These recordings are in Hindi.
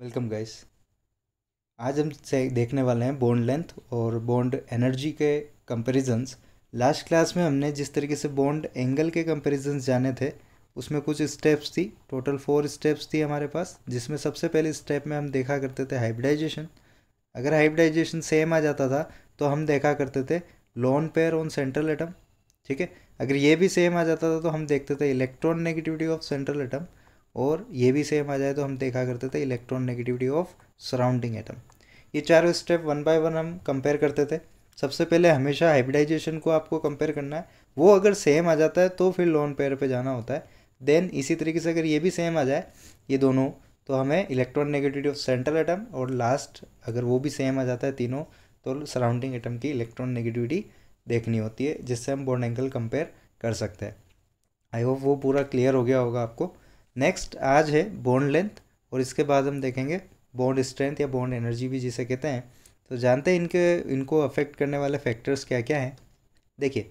वेलकम गाइस आज हम से देखने वाले हैं बॉन्ड लेंथ और बॉन्ड एनर्जी के कंपैरिजन्स लास्ट क्लास में हमने जिस तरीके से बॉन्ड एंगल के कंपैरिजन्स जाने थे उसमें कुछ स्टेप्स थी टोटल फोर स्टेप्स थी हमारे पास जिसमें सबसे पहले स्टेप में हम देखा करते थे हाइब्रिडाइजेशन अगर हाइब्रिडाइजेशन सेम आ जाता था तो हम देखा करते थे lone pair on central atom ठीक है अगर ये भी सेम आ जाता था तो हम देखते थे electronegativity of central atom और ये भी सेम आ जाए तो हम देखा करते थे electronegativity of surrounding atom ये चारों स्टेप वन बाय वन हम कंपेयर करते थे सबसे पहले हमेशा हाइब्रिडाइजेशन को आपको कंपेयर करना है वो अगर सेम आ जाता है तो फिर लोन पेयर पे जाना होता है देन इसी तरीके से अगर ये भी सेम आ जाए ये दोनों तो हमें electronegativity of central atom और लास्ट अगर वो भी सेम आ जाता है तीनों तो सराउंडिंग एटम की इलेक्ट्रॉन नेगेटिविटी देखनी होती है जिससे हम बॉन्ड एंगल कंपेयर कर सकते हैं आई होप वो पूरा क्लियर हो गया होगा आपको नेक्स्ट आज है बॉन्ड लेंथ और इसके बाद हम देखेंगे बॉन्ड स्ट्रेंथ या बॉन्ड एनर्जी भी जिसे कहते हैं तो जानते हैं इनके इनको अफेक्ट करने वाले फैक्टर्स क्या क्या हैं देखिए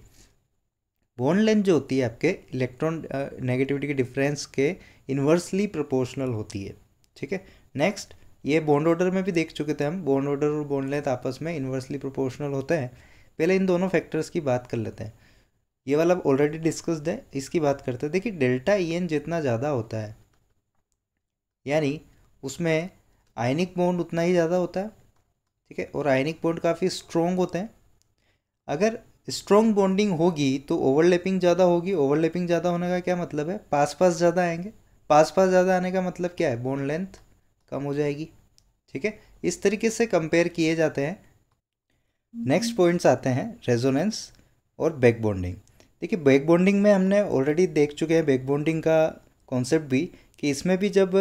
बॉन्ड लेंथ जो होती है आपके इलेक्ट्रॉन नेगेटिविटी के डिफरेंस के इन्वर्सली प्रोपोर्शनल होती है ठीक है नेक्स्ट ये बॉन्ड ऑर्डर में भी देख चुके थे हम बॉन्ड ऑर्डर और बॉन्ड लेंथ आपस में इन्वर्सली प्रोपोर्शनल होते हैं पहले इन दोनों फैक्टर्स की बात कर लेते हैं ये वाला ऑलरेडी डिस्कस्ड है इसकी बात करते हैं देखिए डेल्टा ई एन जितना ज़्यादा होता है यानी उसमें आयनिक बॉन्ड उतना ही ज़्यादा होता है ठीक है और आयनिक बॉन्ड काफ़ी स्ट्रॉन्ग होते हैं अगर स्ट्रॉन्ग बॉन्डिंग होगी तो ओवरलैपिंग ज़्यादा होगी ओवरलैपिंग ज़्यादा होने का क्या मतलब है पास पास ज़्यादा आएंगे पास पास ज़्यादा आने का मतलब क्या है बॉन्ड लेंथ कम हो जाएगी ठीक है इस तरीके से कंपेयर किए जाते हैं नेक्स्ट पॉइंट्स आते हैं रेजोनेंस और बैक बॉन्डिंग देखिए बैक बॉन्डिंग में हमने ऑलरेडी देख चुके हैं बैक बॉन्डिंग का कॉन्सेप्ट भी कि इसमें भी जब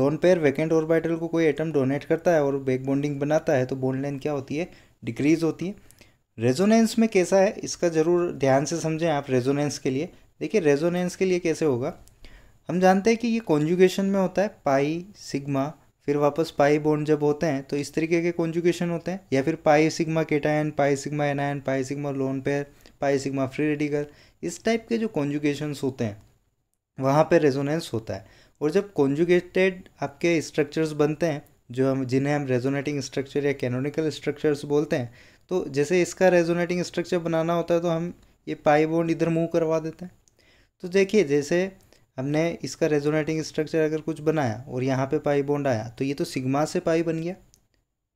लोन पेयर वैकेंट ऑर्बिटल को कोई एटम डोनेट करता है और बैक बॉन्डिंग बनाता है तो बॉन्ड लेंथ क्या होती है डिक्रीज होती है रेजोनेंस में कैसा है इसका ज़रूर ध्यान से समझें आप रेजोनेंस के लिए देखिए रेजोनेंस के लिए कैसे होगा हम जानते हैं कि ये कॉन्जुगेशन में होता है पाई सिग्मा फिर वापस पाई बॉन्ड जब होते हैं तो इस तरीके के कॉन्जुगेशन होते हैं या फिर pi sigma cation pi sigma anion pi sigma lone pair pi sigma free radical इस टाइप के जो कॉन्जुगेशंस होते हैं वहाँ पर रेजोनेंस होता है और जब कॉन्जुगेटेड आपके स्ट्रक्चर्स बनते हैं जो हम जिन्हें हम रेजोनेटिंग स्ट्रक्चर या कैनोनिकल स्ट्रक्चर्स बोलते हैं तो जैसे इसका रेजोनेटिंग स्ट्रक्चर बनाना होता है तो हम ये पाई बॉन्ड इधर मूव करवा देते हैं तो देखिए जैसे हमने इसका रेजोनेटिंग स्ट्रक्चर अगर कुछ बनाया और यहाँ पे पाई बॉन्ड आया तो ये तो सिग्मा से पाई बन गया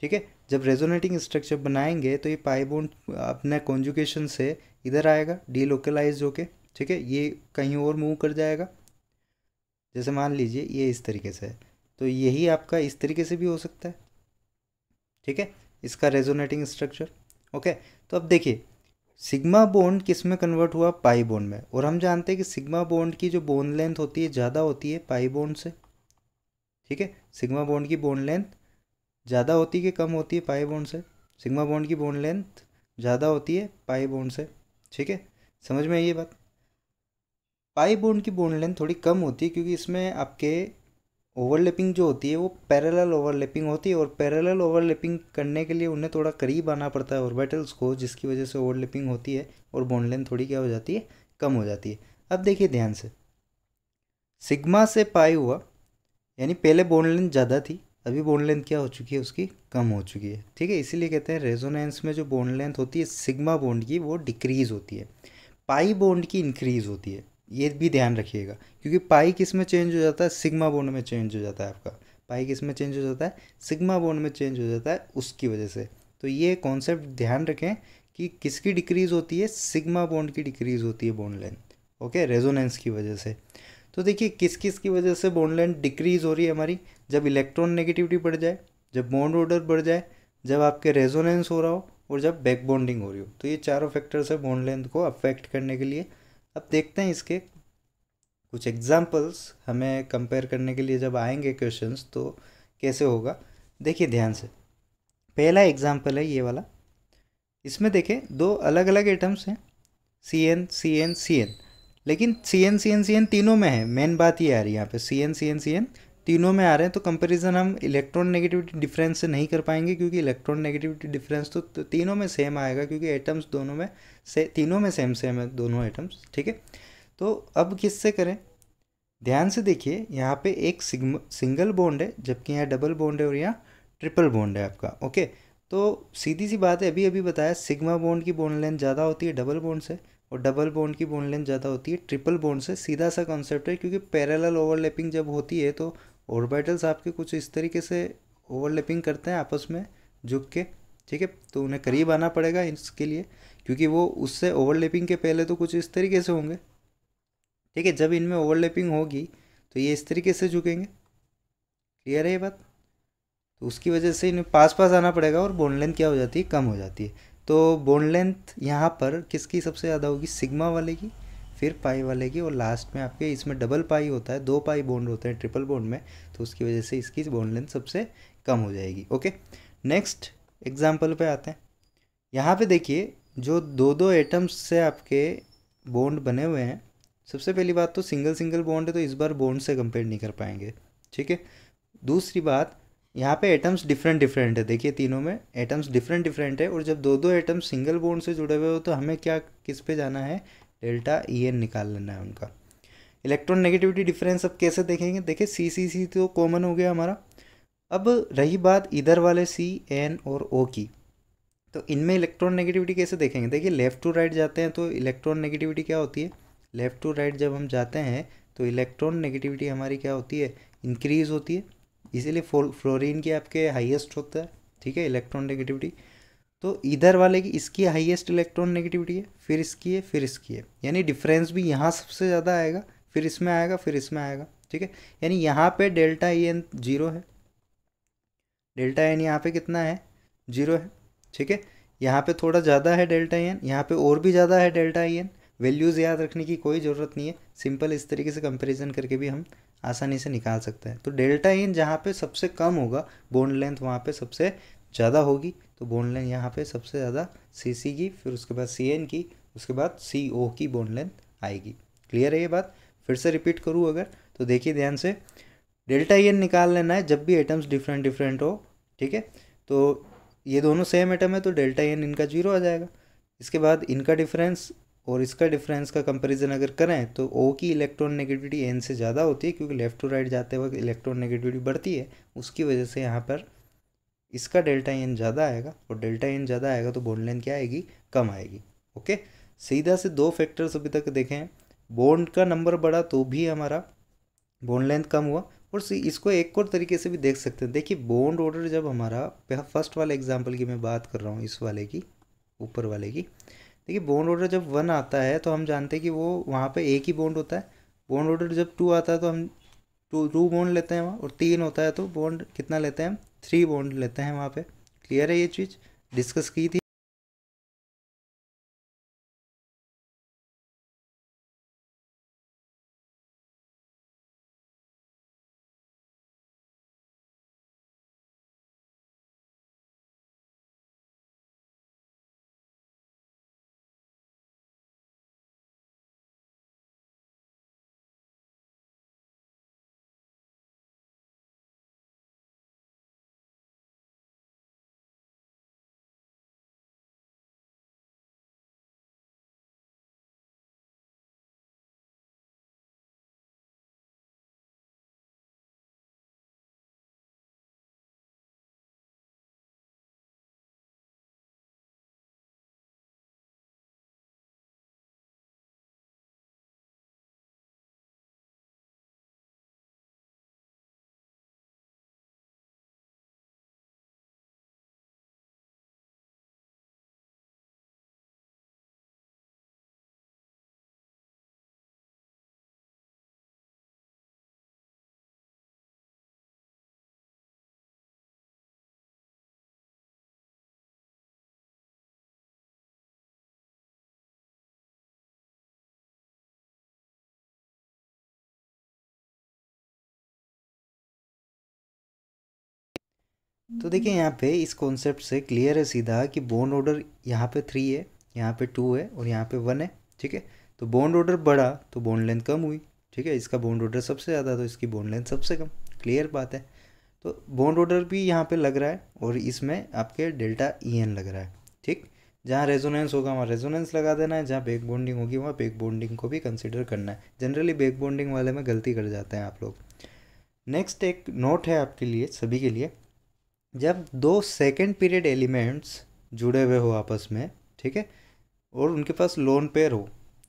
ठीक है जब रेजोनेटिंग स्ट्रक्चर बनाएंगे तो ये पाई बोन अपने कॉन्जुकेशन से इधर आएगा डीलोकलाइज होके ठीक है ये कहीं और मूव कर जाएगा जैसे मान लीजिए ये इस तरीके से है तो यही आपका इस तरीके से भी हो सकता है ठीक है इसका रेजोनेटिंग स्ट्रक्चर ओके तो अब देखिए सिग्मा बोन्ड किस में कन्वर्ट हुआ पाई बोन्ड में और हम जानते हैं कि सिग्मा बोन्ड की जो बोन लेंथ होती है ज़्यादा होती है पाई बोन्ड से ठीक है सिग्मा बोन्ड की बोन लेंथ ज़्यादा होती है कि कम होती है पाई बोन से सिग्मा बोन की बोन लेंथ ज़्यादा होती है पाई बोन से ठीक है समझ में आई ये बात पाई बोन की बोन लेंथ थोड़ी कम होती है क्योंकि इसमें आपके ओवरलैपिंग जो होती है वो पैरेलल ओवरलैपिंग होती है और पैरेलल ओवरलैपिंग करने के लिए उन्हें थोड़ा करीब आना पड़ता है ऑर्बिटल्स को जिसकी वजह से ओवरलैपिंग होती है और बोन लेंथ थोड़ी क्या हो जाती है कम हो जाती है अब देखिए ध्यान से सिग्मा से पाई हुआ यानी पहले बोन लेंथ ज़्यादा थी अभी बोन लेंथ क्या हो चुकी है उसकी कम हो चुकी है ठीक है इसीलिए कहते हैं रेजोनेंस में जो बोन लेंथ होती है सिग्मा बोन्ड की वो डिक्रीज़ होती है पाई बोन्ड की इंक्रीज़ होती है ये भी ध्यान रखिएगा क्योंकि पाई किस में चेंज हो जाता है सिग्मा बोन्ड में चेंज हो जाता है आपका पाई किस में चेंज हो जाता है सिग्मा बोन्ड में चेंज हो जाता है उसकी वजह से तो ये कॉन्सेप्ट ध्यान रखें कि किसकी डिक्रीज़ होती है सिग्मा बोन्ड की डिक्रीज़ होती है बोन लेंथ ओके रेजोनेंस की वजह से तो देखिए किस किस की वजह से बॉन्ड लेंथ डिक्रीज हो रही है हमारी जब इलेक्ट्रॉन नेगेटिविटी बढ़ जाए जब बॉन्ड ऑर्डर बढ़ जाए जब आपके रेजोनेंस हो रहा हो और जब बैक बॉन्डिंग हो रही हो तो ये चारों फैक्टर्स है बॉन्ड लेंथ को अफेक्ट करने के लिए अब देखते हैं इसके कुछ एग्जाम्पल्स हमें कंपेयर करने के लिए जब आएंगे क्वेश्चन तो कैसे होगा देखिए ध्यान से पहला एग्जाम्पल है ये वाला इसमें देखें दो अलग अलग एटम्स हैं C N C N C N लेकिन C N C N C N तीनों में है मेन बात ये आ रही है यहाँ पे C N C N C N तीनों में आ रहे हैं तो कंपैरिजन हम इलेक्ट्रॉन नेगेटिविटी डिफरेंस से नहीं कर पाएंगे क्योंकि इलेक्ट्रॉन नेगेटिविटी डिफरेंस तो तीनों में सेम आएगा क्योंकि एटम्स दोनों में से तीनों में सेम सेम है दोनों एटम्स ठीक है तो अब किससे करें ध्यान से देखिए यहाँ पे एक सिंगल बॉन्ड है जबकि यहाँ डबल बॉन्ड है और यहाँ ट्रिपल बॉन्ड है आपका ओके तो सीधी सी बात है अभी अभी बताया सिग्मा बॉन्ड की बॉन्ड लेंथ ज़्यादा होती है डबल बॉन्ड से और डबल बोन्ड की बोन लेंथ ज़्यादा होती है ट्रिपल बोन्ड से सीधा सा कॉन्सेप्ट है क्योंकि पैरेलल ओवरलैपिंग जब होती है तो ऑर्बिटल्स आपके कुछ इस तरीके से ओवरलैपिंग करते हैं आपस में झुक के ठीक है तो उन्हें करीब आना पड़ेगा इसके लिए क्योंकि वो उससे ओवरलैपिंग के पहले तो कुछ इस तरीके से होंगे ठीक है जब इनमें ओवरलैपिंग होगी तो ये इस तरीके से झुकेंगे क्लियर है ये बात तो उसकी वजह से इन्हें पास पास आना पड़ेगा और बोन लेंथ क्या हो जाती है कम हो जाती है तो बोन लेंथ यहाँ पर किसकी सबसे ज़्यादा होगी सिग्मा वाले की फिर पाई वाले की और लास्ट में आपके इसमें डबल पाई होता है दो पाई बॉन्ड होते हैं ट्रिपल बॉन्ड में तो उसकी वजह से इसकी बोन लेंथ सबसे कम हो जाएगी ओके नेक्स्ट एग्जाम्पल पर आते हैं यहाँ पर देखिए जो दो दो एटम्स से आपके बोंड बने हुए हैं सबसे पहली बात तो सिंगल सिंगल बोंड है तो इस बार बोंड से कंपेयर नहीं कर पाएंगे ठीक है दूसरी बात यहाँ पे एटम्स डिफरेंट डिफरेंट है देखिए तीनों में एटम्स डिफरेंट डिफरेंट है और जब दो दो एटम्स सिंगल बोन से जुड़े हुए हो तो हमें क्या किस पे जाना है डेल्टा ई एन निकाल लेना है उनका इलेक्ट्रॉन नेगेटिविटी डिफरेंस अब कैसे देखेंगे देखिए सी सी सी तो कॉमन हो गया हमारा अब रही बात इधर वाले सी एन और ओ की तो इनमें इलेक्ट्रॉन नेगेटिविटी कैसे देखेंगे देखिए लेफ़्ट टू राइट जाते हैं तो इलेक्ट्रॉन नेगेटिविटी क्या होती है लेफ़्ट टू राइट जब हम जाते हैं तो इलेक्ट्रॉन नेगेटिविटी हमारी क्या होती है इंक्रीज़ होती है इसीलिए फ्लोरीन की आपके हाईएस्ट होता है ठीक है इलेक्ट्रॉन नेगेटिविटी तो इधर वाले की इसकी हाईएस्ट इलेक्ट्रॉन नेगेटिविटी है फिर इसकी है फिर इसकी है यानी डिफरेंस भी यहाँ सबसे ज़्यादा आएगा फिर इसमें आएगा फिर इसमें आएगा ठीक है यानी यहाँ पे डेल्टा ई एन जीरो है डेल्टा एन e यहाँ पे कितना है जीरो है ठीक है यहाँ पे थोड़ा ज़्यादा है डेल्टा एन e यहाँ पे और भी ज़्यादा है डेल्टा एन वैल्यूज़ याद रखने की कोई ज़रूरत नहीं है सिंपल इस तरीके से कंपेरिजन करके भी हम आसानी से निकाल सकते हैं तो डेल्टा इन जहाँ पे सबसे कम होगा बोन लेंथ वहाँ पे सबसे ज़्यादा होगी तो बोन लेंथ यहाँ पे सबसे ज़्यादा सी सी की फिर उसके बाद सी एन की उसके बाद सी ओ की बोन लेंथ आएगी क्लियर है ये बात फिर से रिपीट करूँ अगर तो देखिए ध्यान से डेल्टा एन निकाल लेना है जब भी आइटम्स डिफरेंट डिफरेंट हो ठीक है तो ये दोनों सेम आइटम है तो डेल्टा एन इनका जीरो आ जाएगा इसके बाद इनका डिफरेंस और इसका डिफरेंस का कंपैरिजन अगर करें तो ओ की इलेक्ट्रॉन नेगेटिविटी एन से ज़्यादा होती है क्योंकि लेफ़्ट टू राइट जाते वक्त इलेक्ट्रॉन नेगेटिविटी बढ़ती है उसकी वजह से यहाँ पर इसका डेल्टा एन ज़्यादा आएगा और डेल्टा एन ज़्यादा आएगा तो बोन लेंथ क्या आएगी कम आएगी ओके सीधा से दो फैक्टर्स अभी तक देखें बोन्ड का नंबर बढ़ा तो भी हमारा बोन लेंथ कम हुआ और इसको एक और तरीके से भी देख सकते हैं देखिए बोन्ड ऑर्डर जब हमारा फर्स्ट वाले एग्जाम्पल की मैं बात कर रहा हूँ इस वाले की ऊपर वाले की देखिए बॉन्ड ऑर्डर जब वन आता है तो हम जानते हैं कि वो वहाँ पे एक ही बॉन्ड होता है बॉन्ड ऑर्डर जब टू आता है तो हम टू टू बॉन्ड लेते हैं वहाँ और तीन होता है तो बॉन्ड कितना लेते हैं हम थ्री बॉन्ड लेते हैं वहाँ पे क्लियर है ये चीज़ डिस्कस की थी तो देखिए यहाँ पे इस कॉन्सेप्ट से क्लियर है सीधा कि बॉन्ड ऑर्डर यहाँ पे थ्री है यहाँ पे टू है और यहाँ पे वन है ठीक है तो बॉन्ड ऑर्डर बढ़ा तो बॉन्ड लेंथ कम हुई ठीक है इसका बॉन्ड ऑर्डर सबसे ज़्यादा तो इसकी बॉन्ड लेंथ सबसे कम क्लियर बात है तो बॉन्ड ऑर्डर भी यहाँ पे लग रहा है और इसमें आपके डेल्टा ई एन लग रहा है ठीक जहाँ रेजोनेंस होगा वहाँ रेजोनेंस लगा देना है जहाँ बैक बॉन्डिंग होगी वहाँ बैक बॉन्डिंग को भी कंसिडर करना है जनरली बैक बॉन्डिंग वाले में गलती कर जाते हैं आप लोग नेक्स्ट एक नोट है आपके लिए सभी के लिए जब दो सेकेंड पीरियड एलिमेंट्स जुड़े हुए हो आपस में ठीक है और उनके पास लोन पेयर हो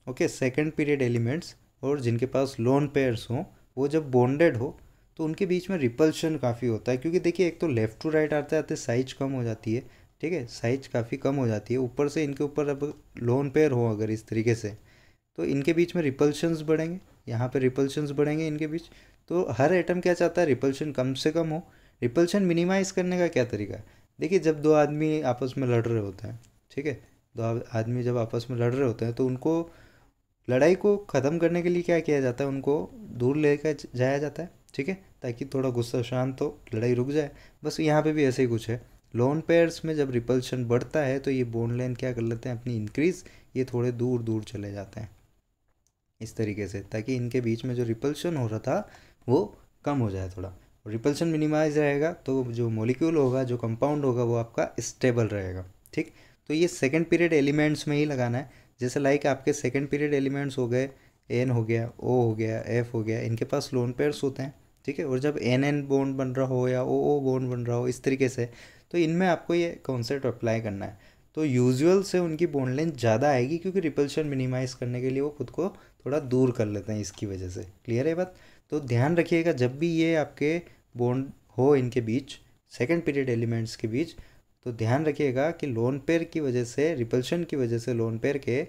ओके सेकेंड पीरियड एलिमेंट्स और जिनके पास लोन पेयर्स हों वो जब बॉन्डेड हो तो उनके बीच में रिपल्शन काफ़ी होता है क्योंकि देखिए एक तो लेफ़्ट टू राइट आते आते साइज कम हो जाती है ठीक है साइज काफ़ी कम हो जाती है ऊपर से इनके ऊपर अब लोन पेयर हो अगर इस तरीके से तो इनके बीच में रिपल्शंस बढ़ेंगे यहाँ पर रिपल्शंस बढ़ेंगे इनके बीच तो हर एटम क्या चाहता है रिपल्शन कम से कम हो रिपल्शन मिनिमाइज़ करने का क्या तरीका है देखिए जब दो आदमी आपस में लड़ रहे होते हैं ठीक है दो आदमी जब आपस में लड़ रहे होते हैं तो उनको लड़ाई को ख़त्म करने के लिए क्या किया जाता है उनको दूर लेकर जाया जाता है ठीक है ताकि थोड़ा गुस्सा शांत हो लड़ाई रुक जाए बस यहाँ पे भी ऐसे ही कुछ है लोन पेयर्स में जब रिपल्शन बढ़ता है तो ये बोन लाइन क्या कर लेते हैं अपनी इंक्रीज़ ये थोड़े दूर दूर चले जाते हैं इस तरीके से ताकि इनके बीच में जो रिपल्शन हो रहा था वो कम हो जाए थोड़ा रिपल्शन मिनिमाइज रहेगा तो जो मोलिक्यूल होगा जो कंपाउंड होगा वो आपका स्टेबल रहेगा ठीक तो ये सेकेंड पीरियड एलिमेंट्स में ही लगाना है जैसे लाइक आपके सेकेंड पीरियड एलिमेंट्स हो गए एन हो गया ओ हो गया एफ हो गया इनके पास लोन पेयर्स होते हैं ठीक है और जब एन एन बोन बन रहा हो या ओ ओ बोन बन रहा हो इस तरीके से तो इनमें आपको ये कॉन्सेप्ट अप्लाई करना है तो यूजुअल से उनकी बोन लेंथ ज़्यादा आएगी क्योंकि रिपल्शन मिनिमाइज करने के लिए वो खुद को थोड़ा दूर कर लेते हैं इसकी वजह से क्लियर है बात तो ध्यान रखिएगा जब भी ये आपके बॉन्ड हो इनके बीच सेकेंड पीरियड एलिमेंट्स के बीच तो ध्यान रखिएगा कि लोन पेयर की वजह से रिपल्शन की वजह से लोन पेयर के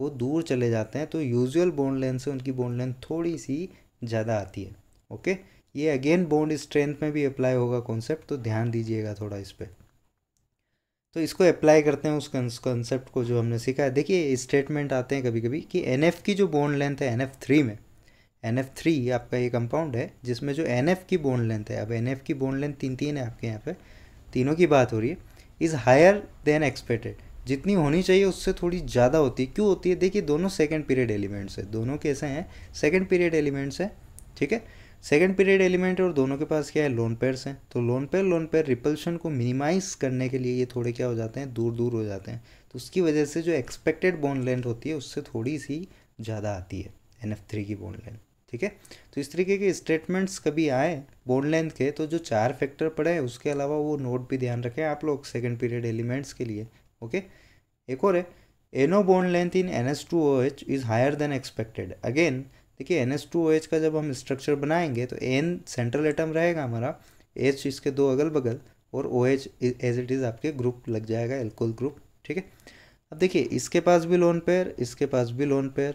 वो दूर चले जाते हैं तो यूजुअल बोन लेंथ से उनकी बोन लेंथ थोड़ी सी ज़्यादा आती है ओके ये अगेन बोन स्ट्रेंथ में भी अप्लाई होगा कॉन्सेप्ट तो ध्यान दीजिएगा थोड़ा इस पर तो इसको अप्लाई करते हैं उस कॉन्सेप्ट को जो हमने सीखा है देखिए स्टेटमेंट आते हैं कभी कभी कि एन की जो बोन लेंथ है एन एफ थ्री में एन एफ थ्री आपका ये कंपाउंड है जिसमें जो एन एफ की बोन लेंथ है अब एन एफ की बोन लेंथ तीन तीन है आपके यहाँ पे तीनों की बात हो रही है इज़ हायर देन एक्सपेक्टेड जितनी होनी चाहिए उससे थोड़ी ज़्यादा होती है क्यों होती है देखिए दोनों सेकेंड पीरियड एलिमेंट्स है दोनों कैसे हैं सेकेंड पीरियड एलिमेंट्स हैं ठीक है सेकेंड पीरियड एलिमेंट और दोनों के पास क्या है लोन पेयर्स हैं तो lone pair lone pair repulsion को मिनिमाइज करने के लिए ये थोड़े क्या हो जाते हैं दूर दूर हो जाते हैं तो उसकी वजह से जो एक्सपेक्टेड बोन लेंथ होती है उससे थोड़ी सी ज़्यादा आती है एन एफ थ्री की बोन लेंथ ठीक है तो इस तरीके के स्टेटमेंट्स कभी आए बोन लेंथ के तो जो चार फैक्टर पड़े उसके अलावा वो नोट भी ध्यान रखें आप लोग सेकेंड पीरियड एलिमेंट्स के लिए ओके एक और है N O bond length in N S two O H is higher than expected again देखिए N S two O H का जब हम स्ट्रक्चर बनाएंगे तो एन सेंट्रल एटम रहेगा हमारा एच इसके दो अगल बगल और O H as it is आपके ग्रुप लग जाएगा एल्कोल ग्रुप ठीक है अब देखिए इसके पास भी लोन पेयर इसके पास भी lone pair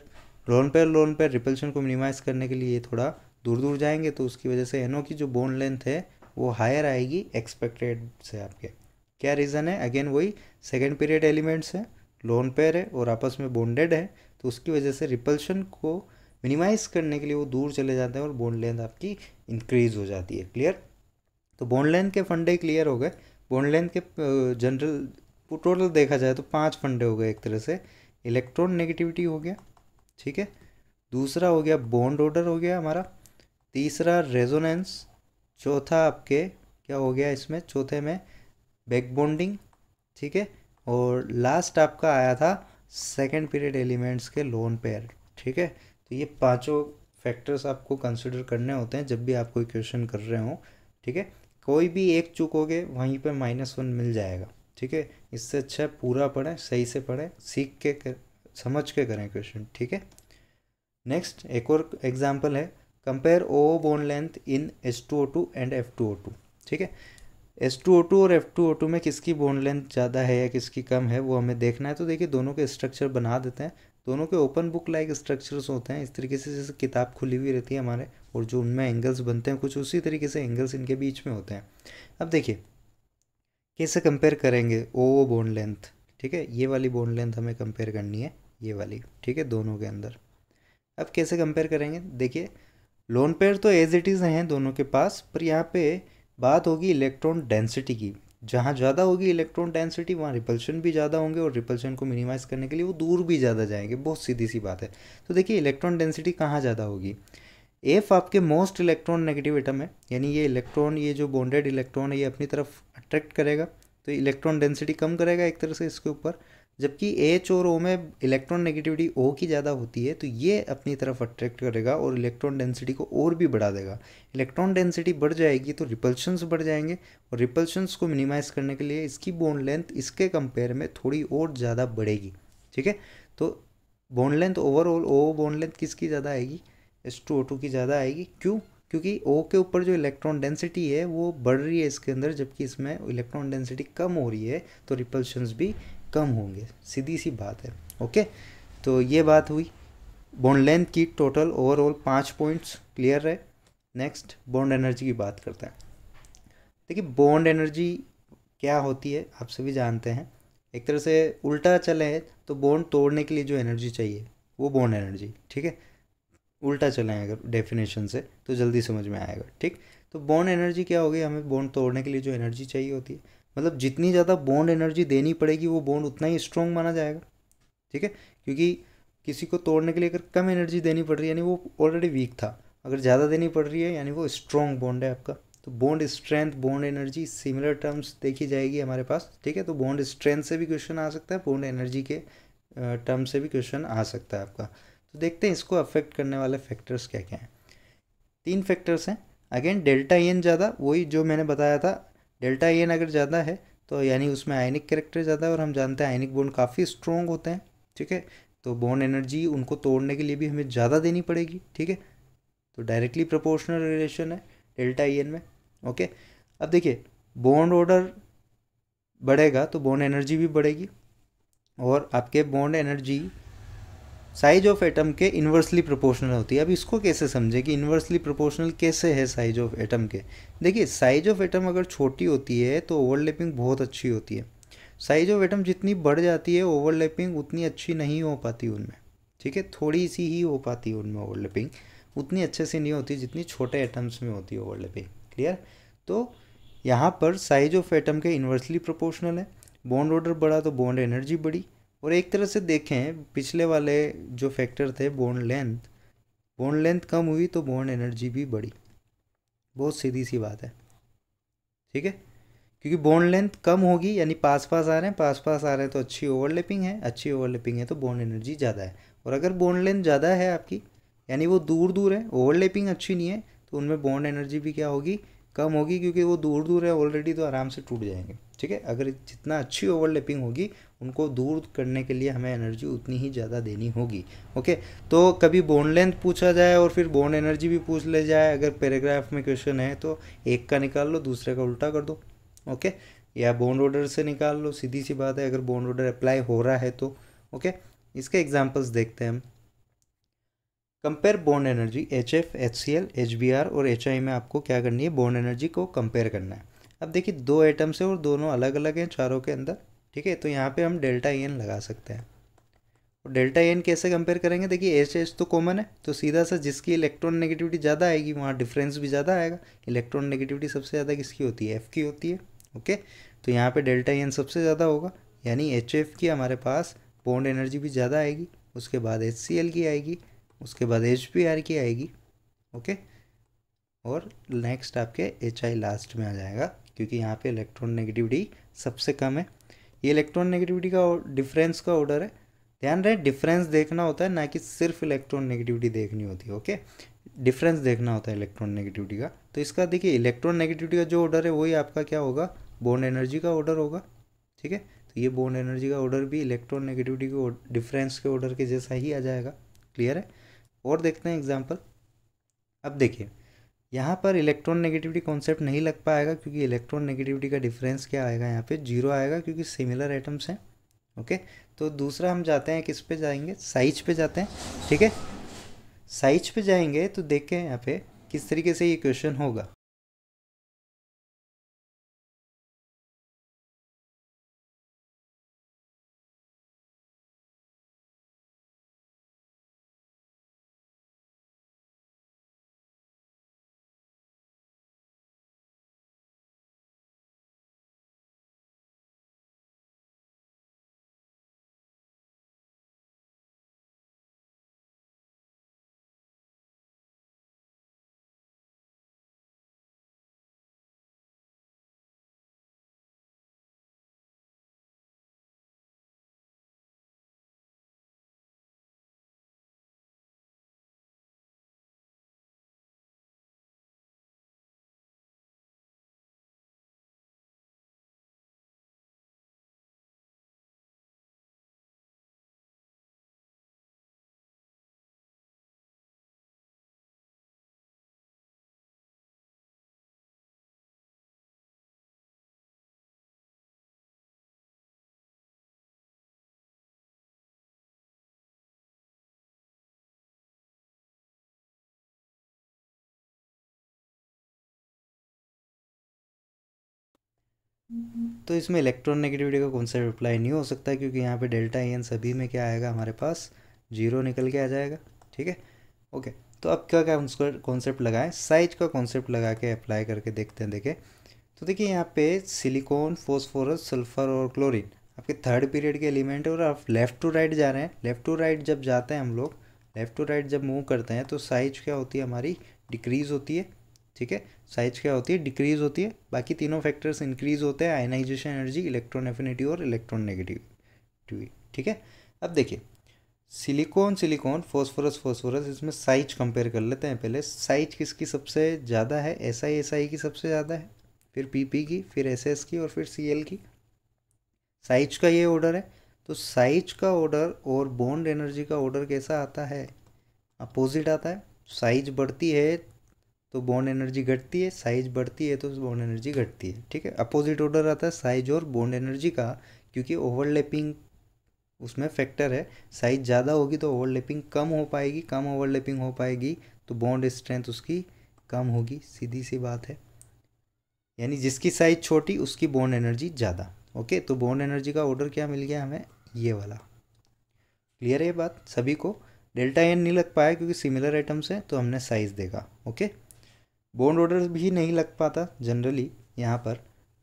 lone pair lone pair repulsion को मिनिमाइज़ करने के लिए थोड़ा दूर दूर जाएंगे तो उसकी वजह से एनओ की जो बोन लेंथ है वो हायर आएगी एक्सपेक्टेड से आपके क्या रीज़न है अगेन वही सेकेंड पीरियड एलिमेंट्स हैं लोन पेयर है और आपस में बॉन्डेड है तो उसकी वजह से रिपल्शन को मिनिमाइज़ करने के लिए वो दूर चले जाते हैं और बोन लेंथ आपकी इंक्रीज़ हो जाती है क्लियर तो बोन लेंथ के फंडे क्लियर हो गए बोन लेंथ के जनरल टोटल देखा जाए तो पांच फंडे हो गए एक तरह से इलेक्ट्रॉन नेगेटिविटी हो गया ठीक है दूसरा हो गया बॉन्ड ऑर्डर हो गया हमारा तीसरा रेजोनेंस चौथा आपके क्या हो गया इसमें चौथे में बैक बॉन्डिंग ठीक है और लास्ट आपका आया था सेकेंड पीरियड एलिमेंट्स के लोन पेयर ठीक है तो ये पांचों फैक्टर्स आपको कंसिडर करने होते हैं जब भी आप कोई क्वेश्चन कर रहे हो ठीक है कोई भी एक चूकोगे वहीं पे माइनस वन मिल जाएगा ठीक है इससे अच्छा पूरा पढ़ें सही से पढ़ें सीख के कर समझ के करें क्वेश्चन ठीक है नेक्स्ट एक और एग्जाम्पल है compare O bond length in S two O two and F two O two ठीक है एस टू ओ टू और एफ टू ओ टू में किसकी बोन लेंथ ज़्यादा है या किसकी कम है वो हमें देखना है तो देखिए दोनों के स्ट्रक्चर बना देते हैं दोनों के ओपन बुक लाइक स्ट्रक्चर्स होते हैं इस तरीके से जैसे किताब खुली हुई रहती है हमारे और जो उनमें एंगल्स बनते हैं कुछ उसी तरीके से एंगल्स इनके बीच में होते हैं अब देखिए कैसे कंपेयर करेंगे ओ बोन लेंथ ठीक है ये वाली बोन लेंथ हमें कंपेयर करनी है ये वाली ठीक है दोनों के अंदर अब कैसे कंपेयर करेंगे देखिए लोन पेयर तो एज इट इज़ हैं दोनों के पास पर यहाँ पे बात होगी इलेक्ट्रॉन डेंसिटी की जहाँ ज़्यादा होगी इलेक्ट्रॉन डेंसिटी वहाँ रिपल्शन भी ज़्यादा होंगे और रिपल्शन को मिनिमाइज़ करने के लिए वो दूर भी ज़्यादा जाएंगे बहुत सीधी सी बात है तो देखिए इलेक्ट्रॉन डेंसिटी कहाँ ज़्यादा होगी एफ आपके मोस्ट इलेक्ट्रॉन नेगेटिव एटम है यानी ये इलेक्ट्रॉन ये जो बॉन्डेड इलेक्ट्रॉन है ये अपनी तरफ अट्रैक्ट करेगा तो इलेक्ट्रॉन डेंसिटी कम करेगा एक तरह से इसके ऊपर जबकि एच और ओ में इलेक्ट्रॉन नेगेटिविटी ओ की ज़्यादा होती है तो ये अपनी तरफ अट्रैक्ट करेगा और इलेक्ट्रॉन डेंसिटी को और भी बढ़ा देगा इलेक्ट्रॉन डेंसिटी बढ़ जाएगी तो रिपल्शंस बढ़ जाएंगे और रिपल्शंस को मिनिमाइज़ करने के लिए इसकी बोन लेंथ इसके कंपेयर में थोड़ी और ज़्यादा बढ़ेगी ठीक है तो bond length overall O bond length किसकी ज़्यादा आएगी एस टू ओ टू की ज़्यादा आएगी क्यों क्योंकि ओ के ऊपर जो इलेक्ट्रॉन डेंसिटी है वो बढ़ रही है इसके अंदर जबकि इसमें इलेक्ट्रॉन डेंसिटी कम हो रही है तो रिपल्शंस भी कम होंगे सीधी सी बात है ओके तो ये बात हुई बॉन्ड लेंथ की टोटल ओवरऑल पाँच पॉइंट्स क्लियर रहे नेक्स्ट बॉन्ड एनर्जी की बात करते हैं देखिए बॉन्ड एनर्जी क्या होती है आप सभी जानते हैं एक तरह से उल्टा चले तो बॉन्ड तोड़ने के लिए जो एनर्जी चाहिए वो बॉन्ड एनर्जी ठीक है उल्टा चले अगर डेफिनेशन से तो जल्दी समझ में आएगा ठीक तो बॉन्ड एनर्जी क्या होगी हमें बॉन्ड तोड़ने के लिए जो एनर्जी चाहिए होती है मतलब जितनी ज़्यादा बॉन्ड एनर्जी देनी पड़ेगी वो बॉन्ड उतना ही स्ट्रॉन्ग माना जाएगा ठीक है क्योंकि किसी को तोड़ने के लिए अगर कम एनर्जी देनी पड़ रही है यानी वो ऑलरेडी वीक था अगर ज़्यादा देनी पड़ रही है यानी वो स्ट्रॉन्ग बॉन्ड है आपका तो bond strength bond energy similar terms देखी जाएगी हमारे पास ठीक है तो बॉन्ड स्ट्रेंथ से भी क्वेश्चन आ सकता है बॉन्ड एनर्जी के टर्म से भी क्वेश्चन आ सकता है आपका तो देखते हैं इसको अफेक्ट करने वाले फैक्टर्स क्या क्या हैं तीन फैक्टर्स हैं अगेन डेल्टा एन ज़्यादा वही जो मैंने बताया था डेल्टा एन अगर ज़्यादा है तो यानी उसमें आयनिक करेक्टर ज़्यादा है और हम जानते हैं आयनिक बोन काफ़ी स्ट्रॉन्ग होते हैं ठीक है तो बॉन्ड एनर्जी उनको तोड़ने के लिए भी हमें ज़्यादा देनी पड़ेगी ठीक है तो डायरेक्टली प्रोपोर्शनल रिलेशन है डेल्टा ई एन में ओके अब देखिए बॉन्ड ऑर्डर बढ़ेगा तो बॉन्ड एनर्जी भी बढ़ेगी और आपके bond energy size of atom के इन्वर्सली प्रोपोर्शनल होती है अब इसको कैसे समझे कि इन्वर्सली प्रोपोर्शनल कैसे है साइज ऑफ एटम के देखिए साइज ऑफ एटम अगर छोटी होती है तो ओवरलैपिंग बहुत अच्छी होती है साइज ऑफ एटम जितनी बढ़ जाती है ओवरलैपिंग उतनी अच्छी नहीं हो पाती उनमें ठीक है थोड़ी सी ही हो पाती है उनमें ओवरलैपिंग उतनी अच्छे से नहीं होती जितनी छोटे एटम्स में होती है ओवरलैपिंग क्लियर तो यहाँ पर साइज ऑफ एटम के इन्वर्सली प्रोपोर्शनल है बॉन्ड ऑर्डर बढ़ा तो बॉन्ड एनर्जी बढ़ी और एक तरह से देखें पिछले वाले जो फैक्टर थे बोन लेंथ बोन लेंथ कम हुई तो बोन एनर्जी भी बढ़ी बहुत सीधी सी बात है ठीक है क्योंकि बोन लेंथ कम होगी यानी पास पास आ रहे हैं पास पास आ रहे हैं तो अच्छी ओवरलैपिंग है अच्छी ओवरलैपिंग है तो बोन एनर्जी ज़्यादा है और अगर बोन लेंथ ज़्यादा है आपकी यानी वो दूर दूर है ओवरलैपिंग अच्छी नहीं है तो उनमें बॉन्ड एनर्जी भी क्या होगी कम होगी क्योंकि वो दूर दूर है ऑलरेडी तो आराम से टूट जाएंगे ठीक है अगर जितना अच्छी ओवरलैपिंग होगी उनको दूर करने के लिए हमें एनर्जी उतनी ही ज़्यादा देनी होगी ओके तो कभी बोन लेंथ पूछा जाए और फिर बोन एनर्जी भी पूछ ले जाए अगर पैराग्राफ में क्वेश्चन है तो एक का निकाल लो दूसरे का उल्टा कर दो ओके या बोन ऑर्डर से निकाल लो सीधी सी बात है अगर बॉन्ड ऑर्डर अप्लाई हो रहा है तो ओके इसके एग्जाम्पल्स देखते हैं हम compare bond energy H F H C L H B R और एच आई में आपको क्या करनी है बॉन्ड एनर्जी को कंपेयर करना है अब देखिए दो एटम्स हैं और दोनों अलग अलग हैं चारों के अंदर ठीक है तो यहाँ पे हम डेल्टा एन लगा सकते हैं और तो डेल्टा एन कैसे कंपेयर करेंगे देखिए एच एच तो कॉमन है तो सीधा सा जिसकी इलेक्ट्रॉन नेगेटिविटी ज़्यादा आएगी वहाँ डिफरेंस भी ज़्यादा आएगा इलेक्ट्रॉन नेगेटिविटी सबसे ज़्यादा किसकी होती है एफ़ की होती है ओके तो यहाँ पर डेल्टा एन सबसे ज़्यादा होगा यानी एच एफ की हमारे पास बॉन्ड एनर्जी भी ज़्यादा आएगी उसके बाद एच सी एल की आएगी उसके बाद एच पी आर की आएगी ओके और नेक्स्ट आपके एच आई लास्ट में आ जाएगा क्योंकि यहाँ पे इलेक्ट्रॉन नेगेटिविटी सबसे कम है ये इलेक्ट्रॉन नेगेटिविटी का डिफरेंस का ऑर्डर है ध्यान रहे डिफरेंस देखना होता है ना कि सिर्फ इलेक्ट्रॉन नेगेटिविटी देखनी होती है ओके डिफरेंस देखना होता है इलेक्ट्रॉन नेगेटिविटी का तो इसका देखिए इलेक्ट्रॉन नेगेटिविटी का जो ऑर्डर है वही आपका क्या होगा बॉन्ड एनर्जी का ऑर्डर होगा ठीक है तो ये बॉन्ड एनर्जी का ऑर्डर भी इलेक्ट्रॉन नेगेटिविटी के डिफरेंस के ऑर्डर के जैसा ही आ जाएगा क्लियर है और देखते हैं एग्जाम्पल अब देखिए यहाँ पर इलेक्ट्रॉन नेगेटिविटी कॉन्सेप्ट नहीं लग पाएगा क्योंकि इलेक्ट्रॉन नेगेटिविटी का डिफरेंस क्या आएगा यहाँ पे जीरो आएगा क्योंकि सिमिलर एटम्स हैं ओके तो दूसरा हम जाते हैं किस पे जाएंगे साइज पे जाते हैं ठीक है साइज पे जाएंगे तो देखें यहाँ पे किस तरीके से ये क्वेश्चन होगा तो इसमें इलेक्ट्रॉन नेगेटिविटी का कौन सा रिप्लाई नहीं हो सकता क्योंकि यहाँ पे डेल्टा एन सभी में क्या आएगा हमारे पास जीरो निकल के आ जाएगा ठीक है ओके तो अब क्या क्या उसका कॉन्सेप्ट लगाएं साइज का कॉन्सेप्ट लगा के अप्लाई करके देखते हैं देखें तो देखिए यहाँ पे सिलिकॉन फोस्फोरस सल्फर और क्लोरीन आपके थर्ड पीरियड के एलिमेंट है और आप लेफ़्ट टू राइट जा रहे हैं लेफ़्ट टू राइट जब जाते हैं हम लोग लेफ़्ट टू राइट जब मूव करते हैं तो साइज क्या होती है हमारी डिक्रीज़ होती है ठीक है साइज क्या होती है डिक्रीज होती है बाकी तीनों फैक्टर्स इंक्रीज होते हैं आयनाइजेशन एनर्जी इलेक्ट्रॉन एफिनिटी और इलेक्ट्रॉन नेगेटिव ठीक है अब देखिए सिलिकॉन सिलिकॉन फॉस्फोरस फॉस्फोरस इसमें साइज कंपेयर कर लेते हैं पहले साइज किसकी सबसे ज़्यादा है एस आई एस आई की सबसे ज़्यादा है फिर पी पी की फिर एस एस की और फिर सी एल की साइज का ये ऑर्डर है तो साइज का ऑर्डर और बॉन्ड एनर्जी का ऑर्डर कैसा आता है अपोजिट आता है साइज बढ़ती है तो बॉन्ड एनर्जी घटती है साइज बढ़ती है तो बॉन्ड एनर्जी घटती है ठीक है अपोजिट ऑर्डर आता है साइज और बॉन्ड एनर्जी का क्योंकि ओवरलैपिंग उसमें फैक्टर है साइज ज़्यादा होगी तो ओवरलैपिंग कम हो पाएगी कम ओवरलैपिंग हो पाएगी तो बॉन्ड स्ट्रेंथ उसकी कम होगी सीधी सी बात है यानी जिसकी साइज छोटी उसकी बॉन्ड एनर्जी ज़्यादा ओके तो बॉन्ड एनर्जी का ऑर्डर क्या मिल गया हमें ये वाला क्लियर है ये बात सभी को डेल्टा एन नहीं लग पाया क्योंकि सिमिलर आइटम्स हैं तो हमने साइज़ देगा ओके बोन रोडर भी नहीं लग पाता जनरली यहाँ पर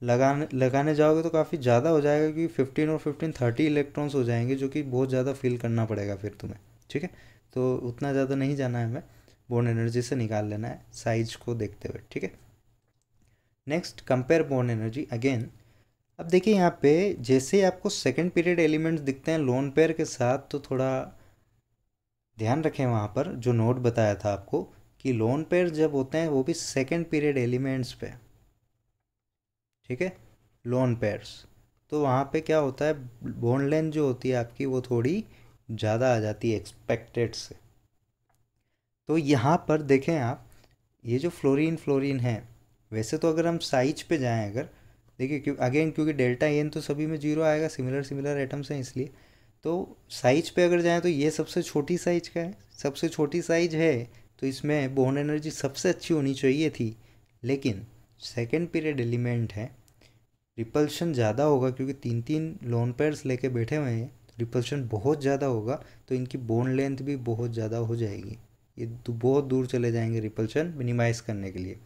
लगाने लगाने जाओगे तो काफ़ी ज़्यादा हो जाएगा क्योंकि फिफ्टीन और फिफ्टीन थर्टी इलेक्ट्रॉन्स हो जाएंगे जो कि बहुत ज़्यादा फील करना पड़ेगा फिर तुम्हें ठीक है तो उतना ज़्यादा नहीं जाना है हमें बोन एनर्जी से निकाल लेना है साइज को देखते हुए ठीक है next compare bond energy again अब देखिए यहाँ पे जैसे आपको सेकेंड पीरियड एलिमेंट्स दिखते हैं लोन पेयर के साथ तो थोड़ा ध्यान रखें वहाँ पर जो नोट बताया था आपको कि लोन पेयर जब होते हैं वो भी सेकेंड पीरियड एलिमेंट्स पे ठीक है लोन पेयर्स तो वहाँ पे क्या होता है बोन लेंथ जो होती है आपकी वो थोड़ी ज़्यादा आ जाती है एक्सपेक्टेड से तो यहाँ पर देखें आप ये जो फ्लोरीन फ्लोरीन है वैसे तो अगर हम साइज पे जाएं अगर देखिए क्यों अगेन क्योंकि डेल्टा एन तो सभी में जीरो आएगा सिमिलर सिमिलर एटम्स हैं इसलिए तो साइज पे अगर जाएं तो ये सबसे छोटी साइज का है सबसे छोटी साइज है तो इसमें बोन एनर्जी सबसे अच्छी होनी चाहिए थी लेकिन सेकेंड पीरियड एलिमेंट है रिपल्शन ज़्यादा होगा क्योंकि तीन तीन लोन पेयर्स लेके बैठे हुए हैं रिपल्शन तो बहुत ज़्यादा होगा तो इनकी बोन लेंथ भी बहुत ज़्यादा हो जाएगी ये बहुत दूर चले जाएंगे रिपल्शन मिनिमाइज़ करने के लिए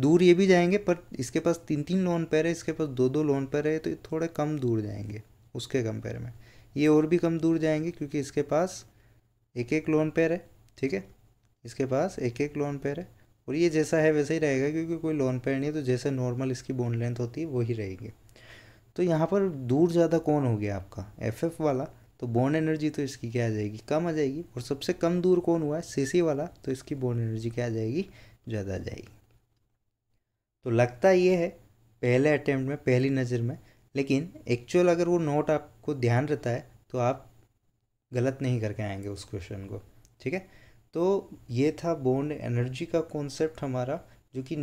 दूर ये भी जाएंगे पर इसके पास तीन तीन लोन पेयर है इसके पास दो दो लोन पेयर है तो थोड़े कम दूर जाएंगे उसके कंपेयर में ये और भी कम दूर जाएंगे क्योंकि इसके पास एक एक लोन पेयर है ठीक है इसके पास एक एक लोन पेयर है और ये जैसा है वैसा ही रहेगा क्योंकि कोई लोन पेयर नहीं है तो जैसे नॉर्मल इसकी बोन लेंथ होती है वही रहेगी तो यहाँ पर दूर ज़्यादा कौन हो गया आपका एफ एफ वाला तो बोन एनर्जी तो इसकी क्या आ जाएगी कम आ जाएगी और सबसे कम दूर कौन हुआ है सी सी वाला तो इसकी बोन एनर्जी क्या आ जाएगी ज़्यादा आ जाएगी तो लगता ये है पहले अटैम्प्ट में पहली नज़र में लेकिन एक्चुअल अगर वो नोट आपको ध्यान रहता है तो आप गलत नहीं करके आएंगे उस क्वेश्चन को ठीक है तो ये था बोन्ड एनर्जी का कॉन्सेप्ट हमारा जो कि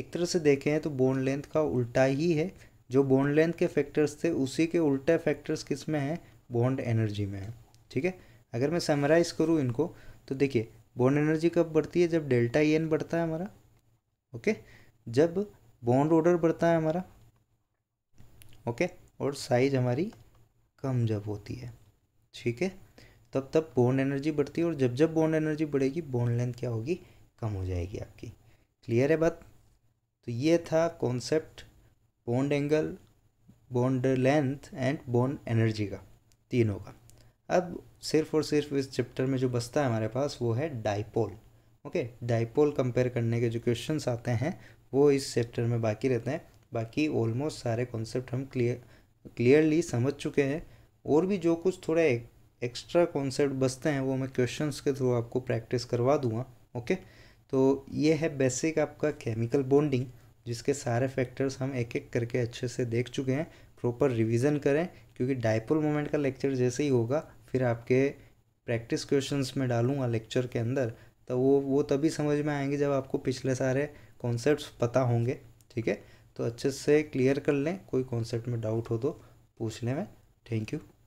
एक तरह से देखें तो बोन लेंथ का उल्टा ही है जो बोन लेंथ के फैक्टर्स थे उसी के उल्टे फैक्टर्स किस में हैं बॉन्ड एनर्जी में है ठीक है अगर मैं समराइज़ करूँ इनको तो देखिए बॉन्ड एनर्जी कब बढ़ती है जब डेल्टा ई एन बढ़ता है हमारा ओके जब बॉन्ड ऑर्डर बढ़ता है हमारा ओके और साइज हमारी कम जब होती है ठीक है तब तब बॉन्ड एनर्जी बढ़ती है और जब जब बॉन्ड एनर्जी बढ़ेगी बॉन्ड लेंथ क्या होगी कम हो जाएगी आपकी क्लियर है बात तो ये था concept bond angle bond length and bond energy का तीनों का अब सिर्फ और सिर्फ इस चैप्टर में जो बसता है हमारे पास वो है डाइपोल ओके डाइपोल कंपेयर करने के जो क्वेश्चन आते हैं वो इस चैप्टर में बाकी रहते हैं बाकी ऑलमोस्ट सारे कॉन्सेप्ट हम क्लियर क्लियरली समझ चुके हैं और भी जो कुछ थोड़ा एक एक्स्ट्रा कॉन्सेप्ट बचते हैं वो मैं क्वेश्चंस के थ्रू आपको प्रैक्टिस करवा दूंगा ओके तो ये है बेसिक आपका केमिकल बॉन्डिंग जिसके सारे फैक्टर्स हम एक एक करके अच्छे से देख चुके हैं प्रॉपर रिवीजन करें क्योंकि डायपोल मोमेंट का लेक्चर जैसे ही होगा फिर आपके प्रैक्टिस क्वेश्चंस में डालूंगा लेक्चर के अंदर तो वो वो तभी समझ में आएंगे जब आपको पिछले सारे कॉन्सेप्ट पता होंगे ठीक है तो अच्छे से क्लियर कर लें कोई कॉन्सेप्ट में डाउट हो तो पूछने में थैंक यू